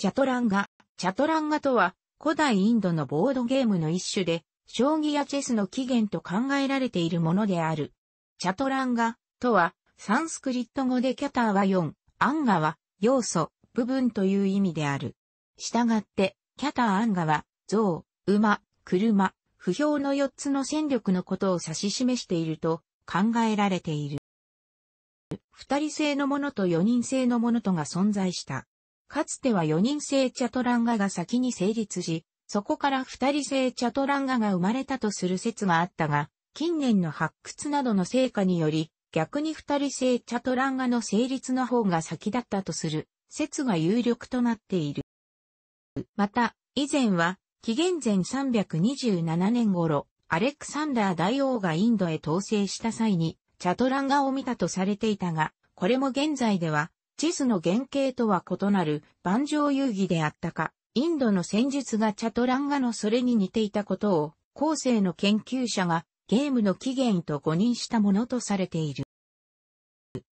チャトランガ。チャトランガとは、古代インドのボードゲームの一種で、将棋やチェスの起源と考えられているものである。チャトランガとは、サンスクリット語でキャターは4、アンガは要素、部分という意味である。したがって、キャターアンガは、象、馬、車、不評の4つの戦力のことを指し示していると考えられている。二人製のものと四人製のものとが存在した。かつては4人制チャトランガが先に成立し、そこから2人制チャトランガが生まれたとする説があったが、近年の発掘などの成果により、逆に2人制チャトランガの成立の方が先だったとする説が有力となっている。また、以前は、紀元前327年頃、アレクサンダー大王がインドへ統制した際に、チャトランガを見たとされていたが、これも現在では、チェスの原型とは異なる盤上遊戯であったか、インドの戦術がチャトランガのそれに似ていたことを、後世の研究者がゲームの起源と誤認したものとされている。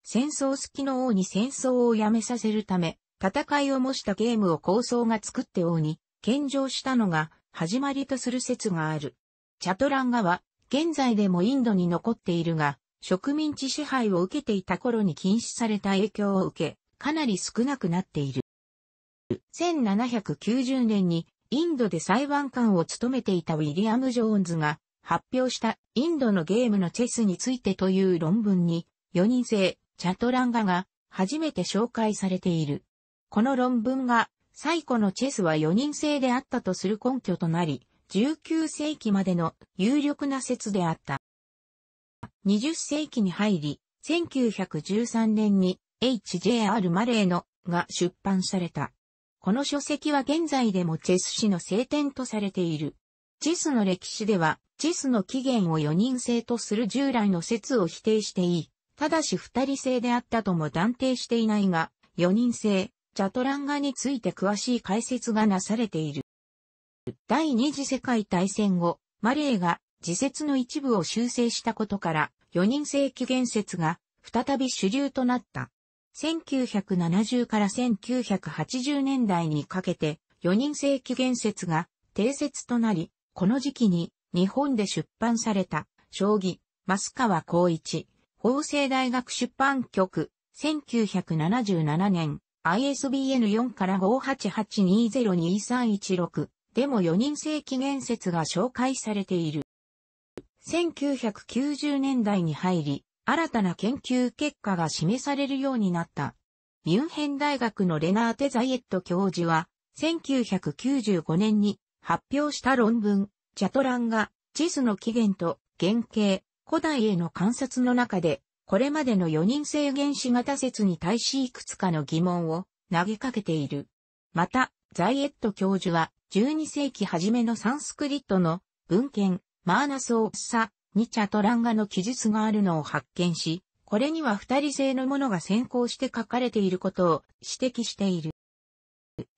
戦争好きの王に戦争をやめさせるため、戦いを模したゲームを構想が作って王に献上したのが始まりとする説がある。チャトランガは現在でもインドに残っているが、植民地支配を受けていた頃に禁止された影響を受け、かなり少なくなっている。1790年にインドで裁判官を務めていたウィリアム・ジョーンズが発表したインドのゲームのチェスについてという論文に4人制チャトランガが初めて紹介されている。この論文が最古のチェスは4人制であったとする根拠となり、19世紀までの有力な説であった。20世紀に入り、1913年に H.J.R. マレーのが出版された。この書籍は現在でもチェス氏の聖典とされている。チェスの歴史では、チェスの起源を4人制とする従来の説を否定していい。ただし2人制であったとも断定していないが、4人制、チャトランガについて詳しい解説がなされている。第二次世界大戦後、マレーが自説の一部を修正したことから、4人世紀元説が再び主流となった。1970から1980年代にかけて4人世紀元説が定説となり、この時期に日本で出版された将棋、増川光一、法政大学出版局、1977年、ISBN4 から588202316でも4人世紀元説が紹介されている。1990年代に入り、新たな研究結果が示されるようになった。ミュンヘン大学のレナーテ・ザイエット教授は、1995年に発表した論文、チャトランが地図の起源と原型、古代への観察の中で、これまでの4人制原子型説に対しいくつかの疑問を投げかけている。また、ザイエット教授は12世紀初めのサンスクリットの文献マーナス・オッサ、ニチャトランガの記述があるのを発見し、これには二人製のものが先行して書かれていることを指摘している。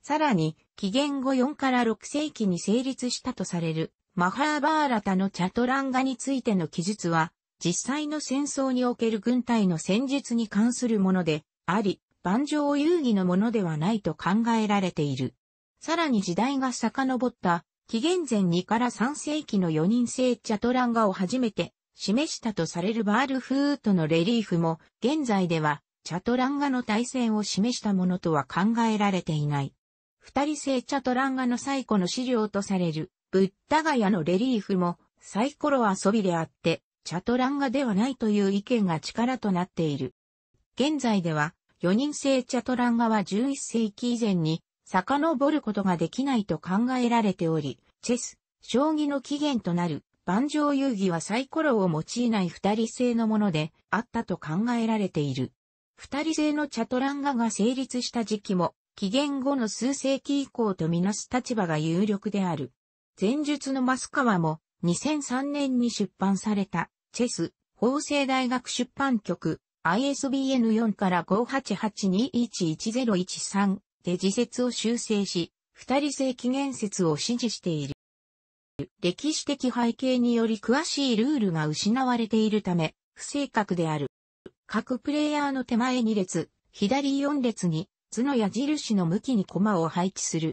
さらに、紀元後4から6世紀に成立したとされる、マハーバーラタのチャトランガについての記述は、実際の戦争における軍隊の戦術に関するものであり、万丈遊戯のものではないと考えられている。さらに時代が遡った紀元前2から3世紀の4人制チャトランガを初めて示したとされるバールフートのレリーフも、現在ではチャトランガの対戦を示したものとは考えられていない。二人制チャトランガの最古の資料とされる、ブッダガヤのレリーフも、サイコロ遊びであって、チャトランガではないという意見が力となっている。現在では、4人制チャトランガは11世紀以前に、遡ることができないと考えられており、チェス、将棋の起源となる盤上遊戯はサイコロを用いない二人制のものであったと考えられている。二人制のチャトランガが成立した時期も、紀元後の数世紀以降とみなす立場が有力である。前述のマスカワも2003年に出版されたチェス法政大学出版局 ISBN4 から588211013で自説を修正し、二人性起源説を支持している。歴史的背景により詳しいルールが失われているため、不正確である。各プレイヤーの手前2列、左4列に、図の矢印の向きにコマを配置する。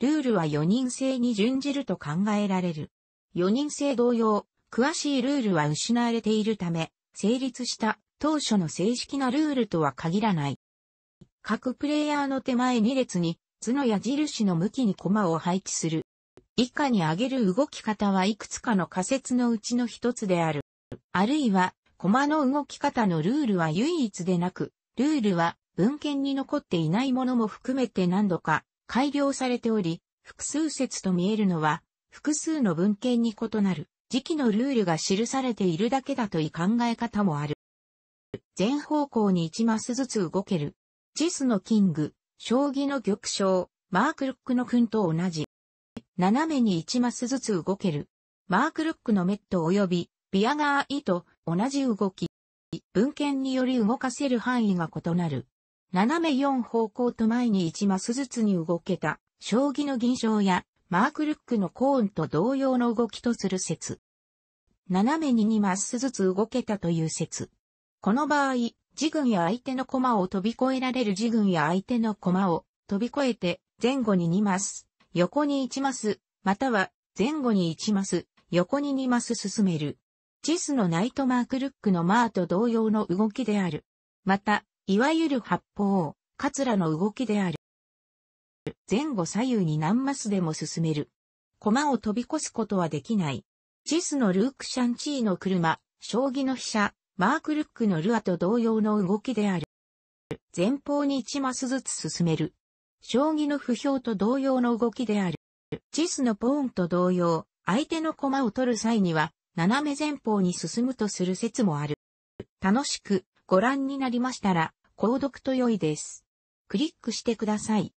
ルールは4人制に準じると考えられる。4人制同様、詳しいルールは失われているため、成立した当初の正式なルールとは限らない。各プレイヤーの手前2列に、角矢印の向きに駒を配置する。以下に上げる動き方はいくつかの仮説のうちの一つである。あるいは、駒の動き方のルールは唯一でなく、ルールは文献に残っていないものも含めて何度か改良されており、複数説と見えるのは、複数の文献に異なる、時期のルールが記されているだけだという考え方もある。全方向に1マスずつ動ける、チェスのキング、将棋の玉将、マーク・ルックの君と同じ。斜めに一マスずつ動ける。マーク・ルックのメット及び、ビアガー・イと同じ動き。文献により動かせる範囲が異なる。斜め四方向と前に一マスずつに動けた、将棋の銀将や、マーク・ルックのコーンと同様の動きとする説。斜めに二マスずつ動けたという説。この場合、自軍や相手の駒を飛び越えられる自軍や相手の駒を飛び越えて前後に2マス、横に1マス、または前後に1マス、横に2マス進める。チスのナイトマークルックのマーと同様の動きである。また、いわゆる八方、カツラの動きである。前後左右に何マスでも進める。駒を飛び越すことはできない。チスのルークシャンチーの車、将棋の飛車、マークルックのルアと同様の動きである。前方に1マスずつ進める。将棋の不評と同様の動きである。チスのポーンと同様、相手の駒を取る際には、斜め前方に進むとする説もある。楽しくご覧になりましたら、購読と良いです。クリックしてください。